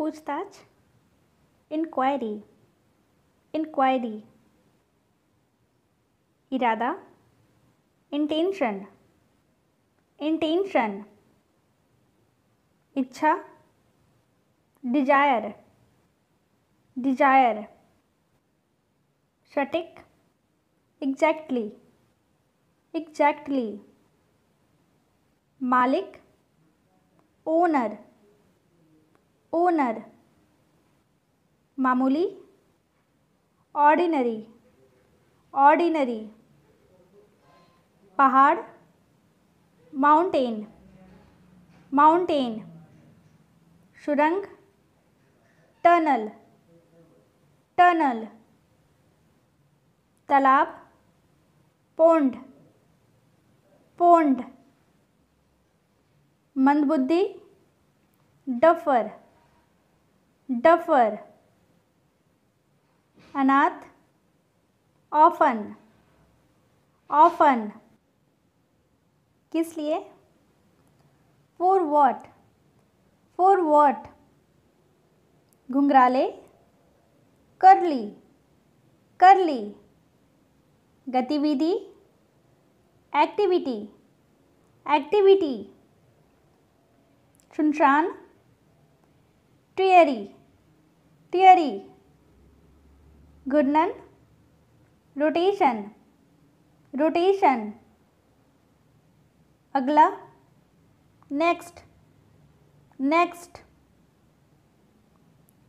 पूछताछ inquiry inquiry इरादा intention intention इच्छा डिजायर डिजायर सटिक एग्जैक्टली एग्जैक्टली मालिक ओनर ओनर मामूली ऑर्डिनरी ऑर्डिनरी पहाड़ माउंटेन माउंटेन सुरंग टनल टनल तालाब पोंड पोंड मंदबुद्धि डफर डफर अनाथ ऑफन ऑफन किस लिए फोर वॉट फोर वॉट घुंघराले करली करली गतिविधि एक्टिविटी एक्टिविटी सुनसान dreary theory Goodman rotation rotation अगला नेक्स्ट नेक्स्ट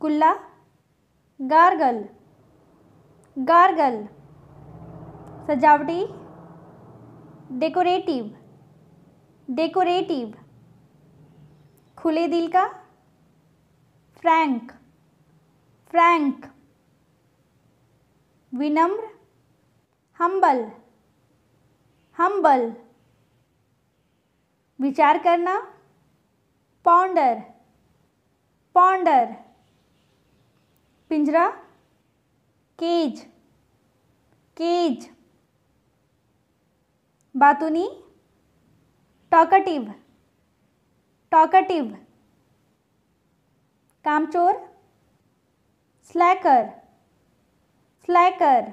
कुल्ला गार्गल गार्गल सजावटी डेकोरेटिव डेकोरेटिव खुले दिल का फ्रैंक फ्रैंक विनम्र हम्बल हम्बल विचार करना पौंडर पौंडर पिंजरा केज केज बातुनी टॉकटिव टॉकटिव कामचोर slacker स्लैकर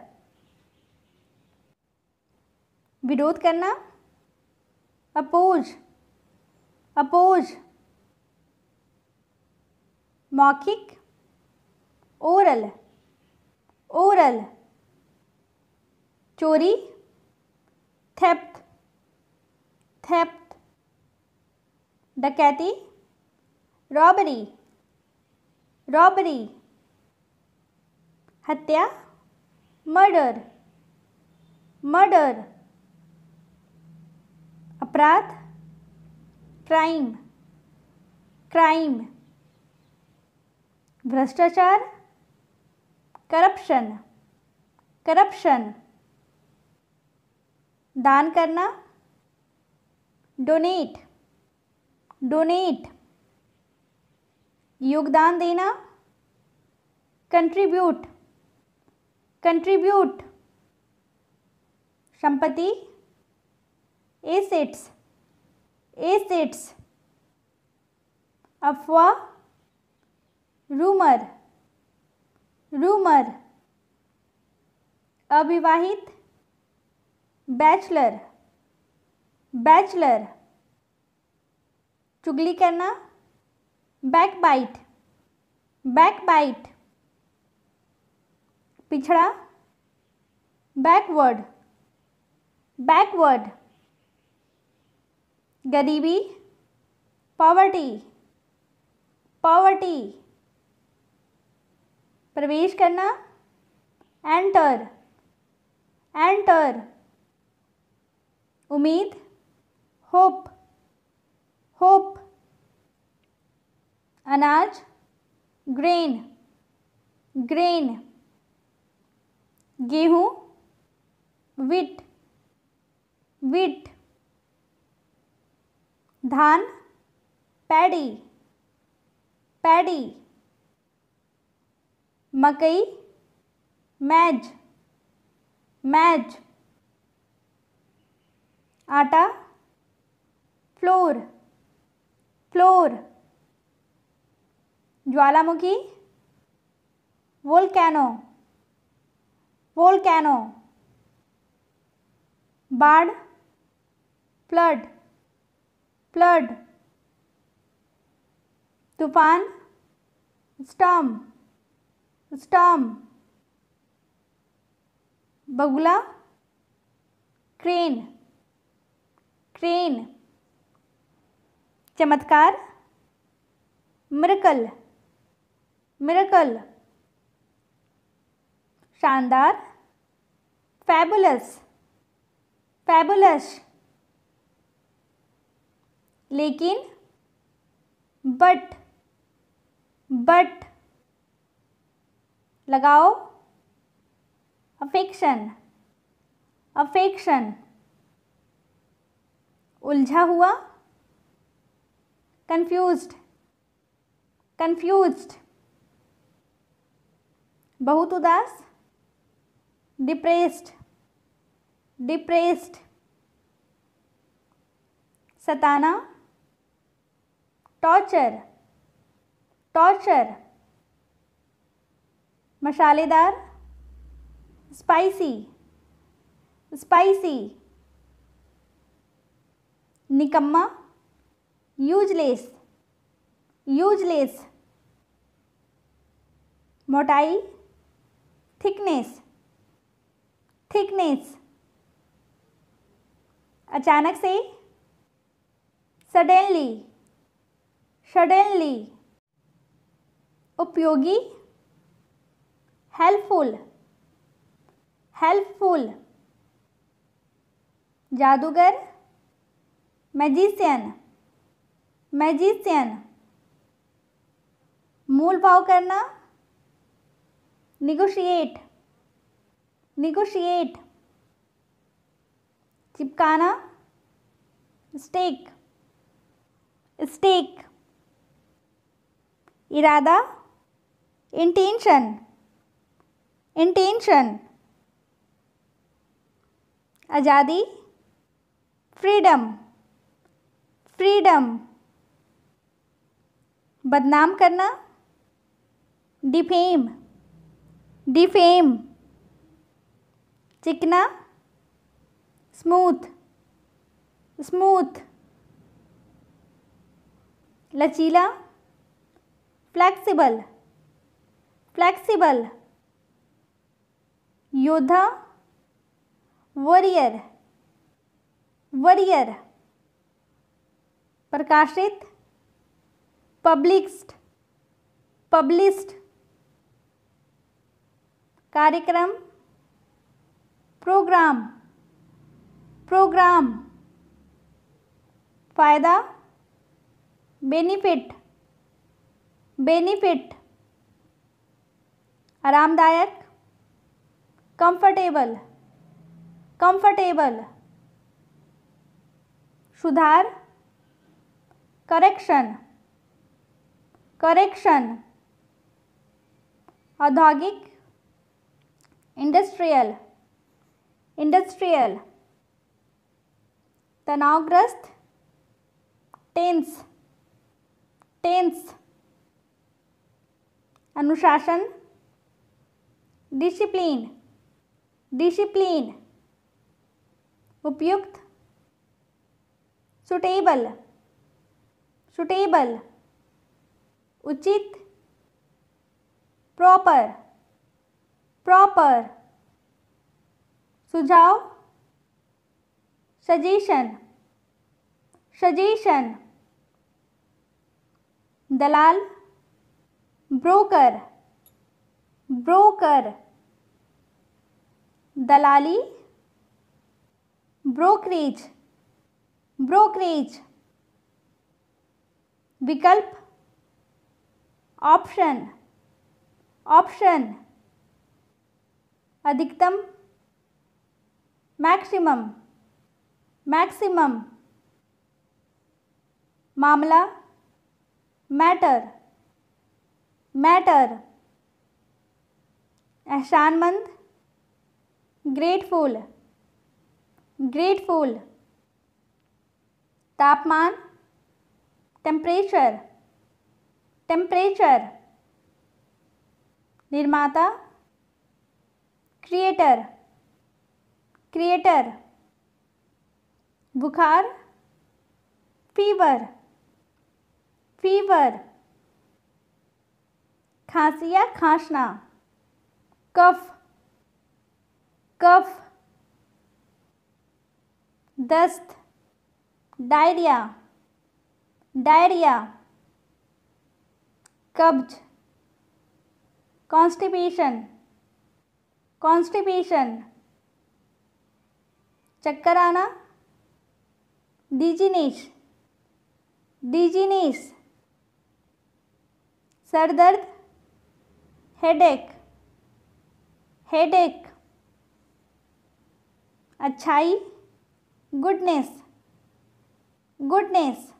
विरोध करना अपोज अपोज मौखिक ओरल ओरल चोरी थेप्ट थेप्ट डकैती रॉबरी रॉबरी हत्या मर्डर मर्डर अपराध क्राइम क्राइम भ्रष्टाचार करप्शन करप्शन दान करना डोनेट डोनेट योगदान देना कंट्रीब्यूट कंट्रीब्यूट संपत्ति एसेट्स एसेट्स अफवाह रूमर रूमर अविवाहित बैचलर बैचलर चुगली करना बैक बाइट बैक बाइट पिछड़ा बैकवर्ड बैकवर्ड गरीबी पॉवर्टी पॉवर्टी प्रवेश करना एंटर एंटर उम्मीद होप होप अनाज ग्रेन ग्रेन गेहूं विट विट धान पैडी पैडी मकई मैज मैज आटा फ्लोर फ्लोर ज्वालामुखी वोल्केनो कैनो बाढ़ flood flood तूफान storm storm बगुला क्रेन क्रेन चमत्कार मिरकल मिरकल शानदार फैबुलस फैबुलस लेकिन बट बट लगाओ अफेक्शन अफेक्शन उलझा हुआ कन्फ्यूज कन्फ्यूज बहुत उदास डिप्रेस्ड डिप्रेस्ड सताना टॉर्चर टॉर्चर मसालेदार स्पाइसी स्पाइसी निकम्मा यूजलेस यूजलेस मोटाई थिकनेस थिकनेस अचानक से सडनली सडनली उपयोगी हेल्पफुल हेल्पफुल जादूगर मैजिशियन मैजिशियन मूल भाव करना निगोशिएट निगोशिएट चिपकाना स्टेक स्टेक इरादा इंटेंशन इंटेंशन आज़ादी फ्रीडम फ्रीडम बदनाम करना डिफेम डिफेम चिकना स्मूथ स्मूथ लचीला फ्लैक्सिबल फ्लैक्सिबल योद्धा वॉरियर वॉरियर प्रकाशित पब्लिक्स्ड पब्लिस्ड कार्यक्रम प्रोग्राम प्रोग्राम फायदा बेनिफिट बेनिफिट आरामदायक कंफर्टेबल कंफर्टेबल सुधार करेक्शन करेक्शन औद्योगिक इंडस्ट्रियल इंडस्ट्रियल तनावग्रस्त टेंस टेंस अनुशासन डिसिप्लिन डिसिप्लिन उपयुक्त सुटेबल सुटेबल उचित प्रॉपर प्रॉपर सुझाव सजेशन सजेशन दलाल ब्रोकर ब्रोकर दलाली ब्रोकरेज ब्रोकरेज विकल्प ऑप्शन ऑप्शन अधिकतम मैक्सिमम मैक्सिमम मामला मैटर मैटर एहसानमंद ग्रेटफुल ग्रेटफुल तापमान टेम्परेचर टेम्परेचर निर्माता क्रिएटर क्रिएटर बुखार फीवर फीवर खांसी या खांसना कफ कफ दस्त डायरिया डायरिया कब्ज कॉन्स्टिपेशन कॉन्स्टिपेशन चक्कर आना डिजीनेस डिजीनेस सर दर्द हेड हेडेक अच्छाई गुडनेस गुडनेस